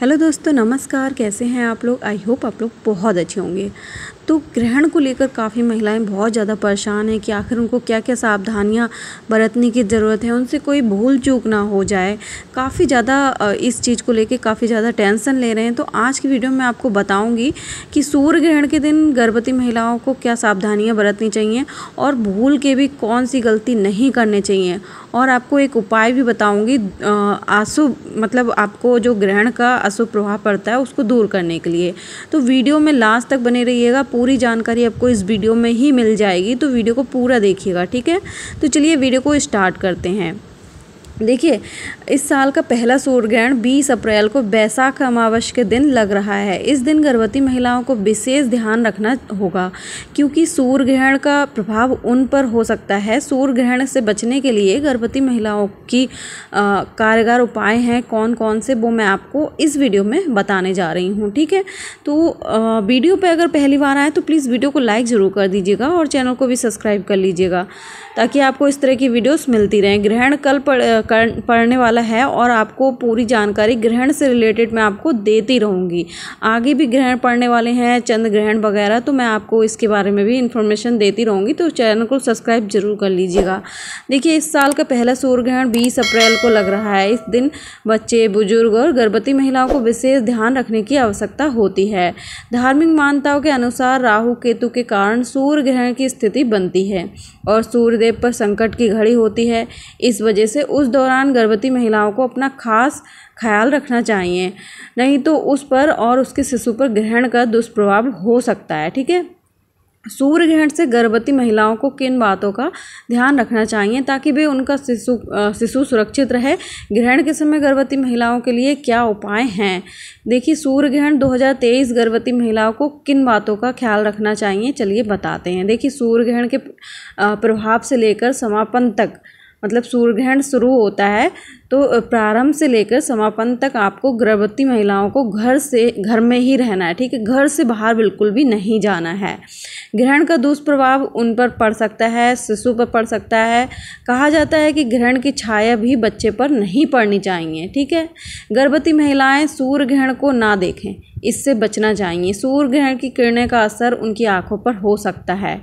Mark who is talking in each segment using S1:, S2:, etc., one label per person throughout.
S1: hello दोस्तों नमस्कार कैसे हैं आप लोग आई होप आप लोग बहुत अच्छे होंगे तो ग्रहण को लेकर काफ़ी महिलाएं बहुत ज़्यादा परेशान हैं कि आखिर उनको क्या क्या सावधानियां बरतने की ज़रूरत है उनसे कोई भूल चूक ना हो जाए काफ़ी ज़्यादा इस चीज़ को लेकर काफ़ी ज़्यादा टेंशन ले रहे हैं तो आज की वीडियो में आपको बताऊँगी कि सूर्य ग्रहण के दिन गर्भवती महिलाओं को क्या सावधानियाँ बरतनी चाहिए और भूल के भी कौन सी गलती नहीं करनी चाहिए और आपको एक उपाय भी बताऊँगी आंसू मतलब आपको जो ग्रहण का अशुभ प्रभाव पड़ता है उसको दूर करने के लिए तो वीडियो में लास्ट तक बने रहिएगा पूरी जानकारी आपको इस वीडियो में ही मिल जाएगी तो वीडियो को पूरा देखिएगा ठीक है तो चलिए वीडियो को स्टार्ट करते हैं देखिए इस साल का पहला सूर्य ग्रहण 20 अप्रैल को बैसाख अमावस के दिन लग रहा है इस दिन गर्भवती महिलाओं को विशेष ध्यान रखना होगा क्योंकि सूर्य ग्रहण का प्रभाव उन पर हो सकता है सूर्य ग्रहण से बचने के लिए गर्भवती महिलाओं की कारगर उपाय हैं कौन कौन से वो मैं आपको इस वीडियो में बताने जा रही हूँ ठीक है तो आ, वीडियो पर अगर पहली बार आए तो प्लीज़ वीडियो को लाइक ज़रूर कर दीजिएगा और चैनल को भी सब्सक्राइब कर लीजिएगा ताकि आपको इस तरह की वीडियोज़ मिलती रहें ग्रहण कल पड़ कर पढ़ने वाला है और आपको पूरी जानकारी ग्रहण से रिलेटेड मैं आपको देती रहूँगी आगे भी ग्रहण पढ़ने वाले हैं चंद्र ग्रहण वगैरह तो मैं आपको इसके बारे में भी इन्फॉर्मेशन देती रहूँगी तो चैनल को सब्सक्राइब जरूर कर लीजिएगा देखिए इस साल का पहला सूर्य ग्रहण बीस अप्रैल को लग रहा है इस दिन बच्चे बुजुर्ग और गर्भवती महिलाओं को विशेष ध्यान रखने की आवश्यकता होती है धार्मिक मान्यताओं के अनुसार राहु केतु के कारण सूर्य ग्रहण की स्थिति बनती है और सूर्यदेव पर संकट की घड़ी होती है इस वजह से उस दौरान गर्भवती महिलाओं को अपना खास ख्याल रखना चाहिए नहीं तो उस पर और उसके शिशु पर ग्रहण का दुष्प्रभाव हो सकता है ठीक है सूर्य ग्रहण से गर्भवती महिलाओं को किन बातों का ध्यान रखना चाहिए ताकि वे उनका शिशु शिशु सुरक्षित रहे ग्रहण के समय गर्भवती महिलाओं के लिए क्या उपाय हैं देखिए सूर्य ग्रहण 2023 गर्भवती महिलाओं को किन बातों का ख्याल रखना चाहिए चलिए बताते हैं देखिए सूर्य ग्रहण के प्रभाव से लेकर समापन तक मतलब सूर्य ग्रहण शुरू होता है तो प्रारंभ से लेकर समापन तक आपको गर्भवती महिलाओं को घर से घर में ही रहना है ठीक है घर से बाहर बिल्कुल भी नहीं जाना है ग्रहण का दुष्प्रभाव उन पर पड़ सकता है शिशु पर पड़ सकता है कहा जाता है कि ग्रहण की छाया भी बच्चे पर नहीं पड़नी चाहिए ठीक है गर्भवती महिलाएं सूर्य ग्रहण को ना देखें इससे बचना चाहिए सूर्य ग्रहण की किरणें का असर उनकी आंखों पर हो सकता है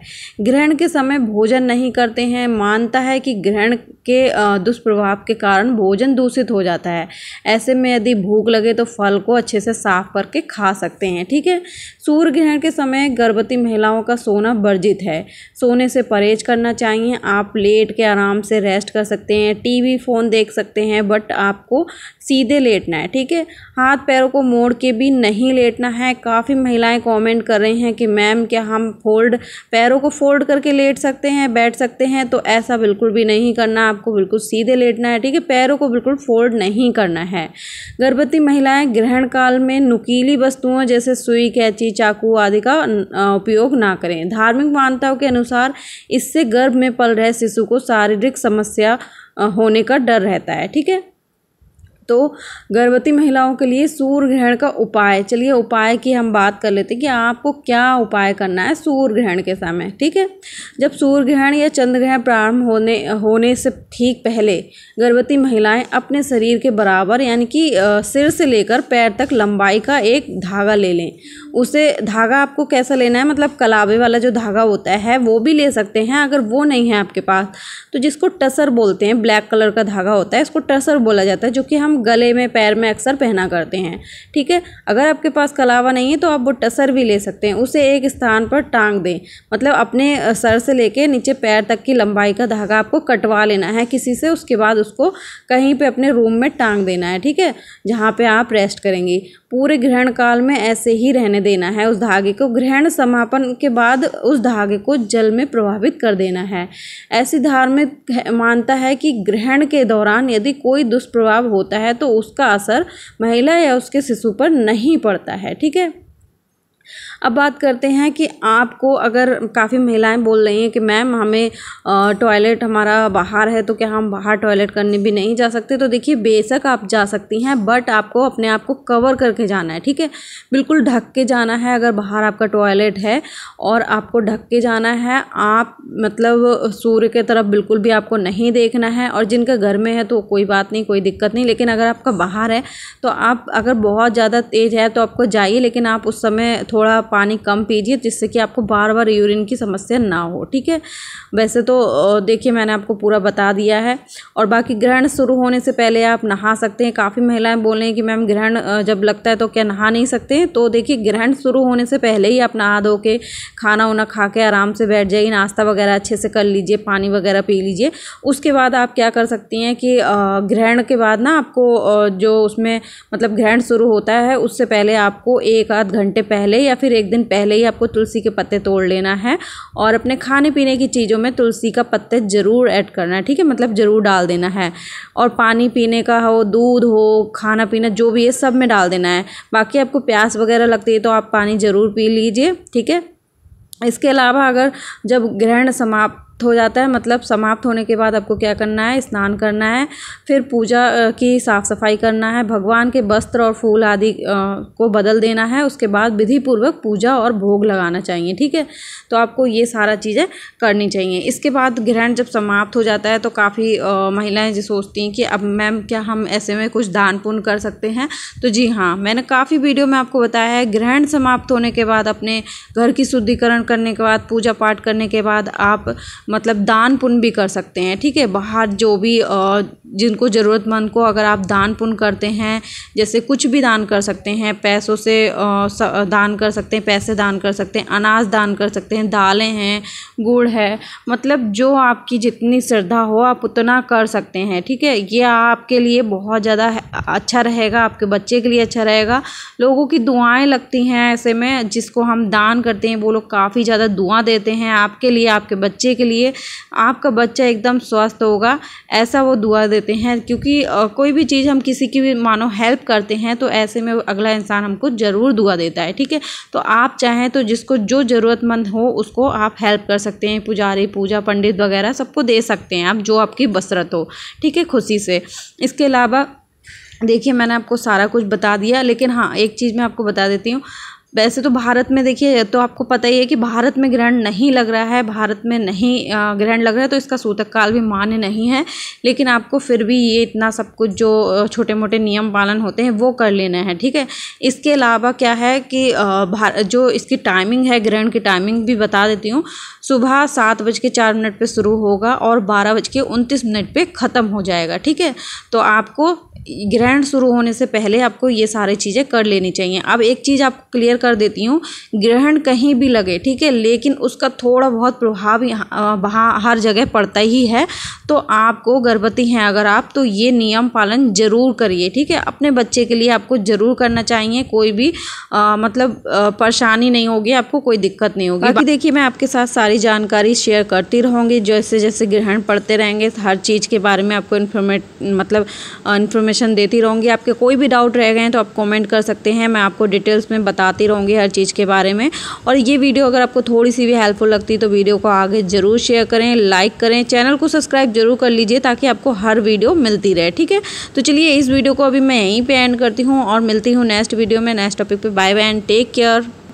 S1: ग्रहण के समय भोजन नहीं करते हैं मानता है कि ग्रहण के दुष्प्रभाव के कारण भोजन भोजन दूषित हो जाता है ऐसे में यदि भूख लगे तो फल को अच्छे से साफ करके खा सकते हैं ठीक है सूर्य ग्रहण के समय गर्भवती महिलाओं का सोना वर्जित है सोने से परहेज करना चाहिए आप लेट के आराम से रेस्ट कर सकते हैं टीवी फ़ोन देख सकते हैं बट आपको सीधे लेटना है ठीक है हाथ पैरों को मोड़ के भी नहीं लेटना है काफ़ी महिलाएं कमेंट कर रही हैं कि मैम क्या हम फोल्ड पैरों को फोल्ड करके लेट सकते हैं बैठ सकते हैं तो ऐसा बिल्कुल भी नहीं करना आपको बिल्कुल सीधे लेटना है ठीक है पैरों को को बिल्कुल फोल्ड नहीं करना है गर्भवती महिलाएं ग्रहण काल में नुकीली वस्तुओं जैसे सुई कैची चाकू आदि का उपयोग ना करें धार्मिक मान्यताओं के अनुसार इससे गर्भ में पल रहे शिशु को शारीरिक समस्या होने का डर रहता है ठीक है तो गर्भवती महिलाओं के लिए सूर्य ग्रहण का उपाय चलिए उपाय की हम बात कर लेते हैं कि आपको क्या उपाय करना है सूर्य ग्रहण के समय ठीक है जब सूर्य ग्रहण या चंद्र ग्रहण प्रारंभ होने होने से ठीक पहले गर्भवती महिलाएं अपने शरीर के बराबर यानी कि सिर से लेकर पैर तक लंबाई का एक धागा ले लें उसे धागा आपको कैसा लेना है मतलब कलावे वाला जो धागा होता है वो भी ले सकते हैं अगर वो नहीं है आपके पास तो जिसको टसर बोलते हैं ब्लैक कलर का धागा होता है इसको टसर बोला जाता है जो कि हम गले में पैर में अक्सर पहना करते हैं ठीक है अगर आपके पास कलावा नहीं है तो आप वो टसर भी ले सकते हैं उसे एक स्थान पर टांग दें मतलब अपने सर से लेके नीचे पैर तक की लंबाई का धागा आपको कटवा लेना है किसी से उसके बाद उसको कहीं पर अपने रूम में टांग देना है ठीक है जहाँ पर आप रेस्ट करेंगी पूरे ग्रहण काल में ऐसे ही रहने देना है उस धागे को ग्रहण समापन के बाद उस धागे को जल में प्रभावित कर देना है ऐसी धार्मिक मानता है कि ग्रहण के दौरान यदि कोई दुष्प्रभाव होता है है तो उसका असर महिला या उसके शिशु पर नहीं पड़ता है ठीक है अब बात करते हैं कि आपको अगर काफ़ी महिलाएं बोल रही हैं कि मैम हमें टॉयलेट हमारा बाहर है तो क्या हम बाहर टॉयलेट करने भी नहीं जा सकते तो देखिए बेशक आप जा सकती हैं बट आपको अपने आप को कवर करके जाना है ठीक है बिल्कुल ढक के जाना है अगर बाहर आपका टॉयलेट है और आपको ढक के जाना है आप मतलब सूर्य के तरफ बिल्कुल भी आपको नहीं देखना है और जिनका घर में है तो कोई बात नहीं कोई दिक्कत नहीं लेकिन अगर आपका बाहर है तो आप अगर बहुत ज़्यादा तेज़ है तो आपको जाइए लेकिन आप उस समय थोड़ा पानी कम पीजिए जिससे कि आपको बार बार यूरिन की समस्या ना हो ठीक है वैसे तो देखिए मैंने आपको पूरा बता दिया है और बाकी ग्रहण शुरू होने से पहले आप नहा सकते हैं काफ़ी महिलाएं बोल रही हैं कि मैम ग्रहण जब लगता है तो क्या नहा नहीं सकते हैं तो देखिए ग्रहण शुरू होने से पहले ही आप नहा धो के खाना उना खा के आराम से बैठ जाइए नाश्ता वगैरह अच्छे से कर लीजिए पानी वगैरह पी लीजिए उसके बाद आप क्या कर सकती हैं कि ग्रहण के बाद ना आपको जो उसमें मतलब ग्रहण शुरू होता है उससे पहले आपको एक आध घंटे पहले या फिर एक एक दिन पहले ही आपको तुलसी के पत्ते तोड़ लेना है और अपने खाने पीने की चीज़ों में तुलसी का पत्ते ज़रूर ऐड करना है ठीक है मतलब ज़रूर डाल देना है और पानी पीने का हो दूध हो खाना पीना जो भी है सब में डाल देना है बाकी आपको प्यास वगैरह लगती है तो आप पानी ज़रूर पी लीजिए ठीक है इसके अलावा अगर जब ग्रहण समाप्त हो जाता है मतलब समाप्त होने के बाद आपको क्या करना है स्नान करना है फिर पूजा की साफ़ सफाई करना है भगवान के वस्त्र और फूल आदि को बदल देना है उसके बाद विधि पूर्वक पूजा और भोग लगाना चाहिए ठीक है तो आपको ये सारा चीज़ें करनी चाहिए इसके बाद ग्रहण जब समाप्त हो जाता है तो काफ़ी महिलाएँ जो सोचती हैं कि अब मैम क्या हम ऐसे में कुछ दान पुण्य कर सकते हैं तो जी हाँ मैंने काफ़ी वीडियो में आपको बताया है ग्रहण समाप्त होने के बाद अपने घर की शुद्धिकरण करने के बाद पूजा पाठ करने के बाद आप मतलब दान पुण्य भी कर सकते हैं ठीक है बाहर जो भी जिनको ज़रूरतमंद को अगर आप दान पुण्य करते हैं जैसे कुछ भी दान कर सकते हैं पैसों से दान कर सकते हैं पैसे दान कर सकते हैं अनाज दान कर सकते हैं दालें हैं गुड़ है मतलब जो आपकी जितनी श्रद्धा हो आप उतना कर सकते हैं ठीक है ये आपके लिए बहुत ज़्यादा अच्छा रहेगा आपके बच्चे के लिए अच्छा रहेगा लोगों की दुआएं लगती हैं ऐसे में जिसको हम दान करते हैं वो लोग काफ़ी ज़्यादा दुआ देते हैं आपके लिए आपके बच्चे के लिए करिए आपका बच्चा एकदम स्वस्थ होगा ऐसा वो दुआ देते हैं क्योंकि कोई भी चीज़ हम किसी की भी मानो हेल्प करते हैं तो ऐसे में अगला इंसान हमको ज़रूर दुआ देता है ठीक है तो आप चाहें तो जिसको जो ज़रूरतमंद हो उसको आप हेल्प कर सकते हैं पुजारी पूजा पंडित वगैरह सबको दे सकते हैं आप जो आपकी बसरत हो ठीक है खुशी से इसके अलावा देखिए मैंने आपको सारा कुछ बता दिया लेकिन हाँ एक चीज़ मैं आपको बता देती हूँ वैसे तो भारत में देखिए तो आपको पता ही है कि भारत में ग्रहण नहीं लग रहा है भारत में नहीं ग्रहण लग रहा है तो इसका सूतक काल भी मान्य नहीं है लेकिन आपको फिर भी ये इतना सब कुछ जो छोटे मोटे नियम पालन होते हैं वो कर लेना है ठीक है इसके अलावा क्या है कि जो इसकी टाइमिंग है ग्रहण की टाइमिंग भी बता देती हूँ सुबह सात बज के चार मिनट पर शुरू होगा और बारह बज के उनतीस मिनट पर ख़त्म हो जाएगा ठीक है तो आपको ग्रहण शुरू होने से पहले आपको ये सारी चीज़ें कर लेनी चाहिए अब एक चीज़ आपको क्लियर कर देती हूँ ग्रहण कहीं भी लगे ठीक है लेकिन उसका थोड़ा बहुत प्रभाव यहाँ हर जगह पड़ता ही है तो आपको गर्भवती हैं अगर आप तो ये नियम पालन ज़रूर करिए ठीक है अपने बच्चे के लिए आपको ज़रूर करना चाहिए कोई भी आ, मतलब परेशानी नहीं होगी आपको कोई दिक्कत नहीं होगी बाकी देखिए मैं आपके साथ सारी जानकारी शेयर करती रहूँगी जैसे जैसे ग्रहण पढ़ते रहेंगे हर चीज़ के बारे में आपको इन्फॉर्मेट मतलब इन्फॉर्मेशन इन्फॉर्मेशन देती रहूँगी आपके कोई भी डाउट रह गए हैं तो आप कमेंट कर सकते हैं मैं आपको डिटेल्स में बताती रहूँगी हर चीज़ के बारे में और ये वीडियो अगर आपको थोड़ी सी भी हेल्पफुल लगती तो वीडियो को आगे ज़रूर शेयर करें लाइक करें चैनल को सब्सक्राइब जरूर कर लीजिए ताकि आपको हर वीडियो मिलती रहे ठीक है तो चलिए इस वीडियो को अभी मैं यहीं पर एंड करती हूँ और मिलती हूँ नेक्स्ट वीडियो में नेक्स्ट टॉपिक पर bye bye and take care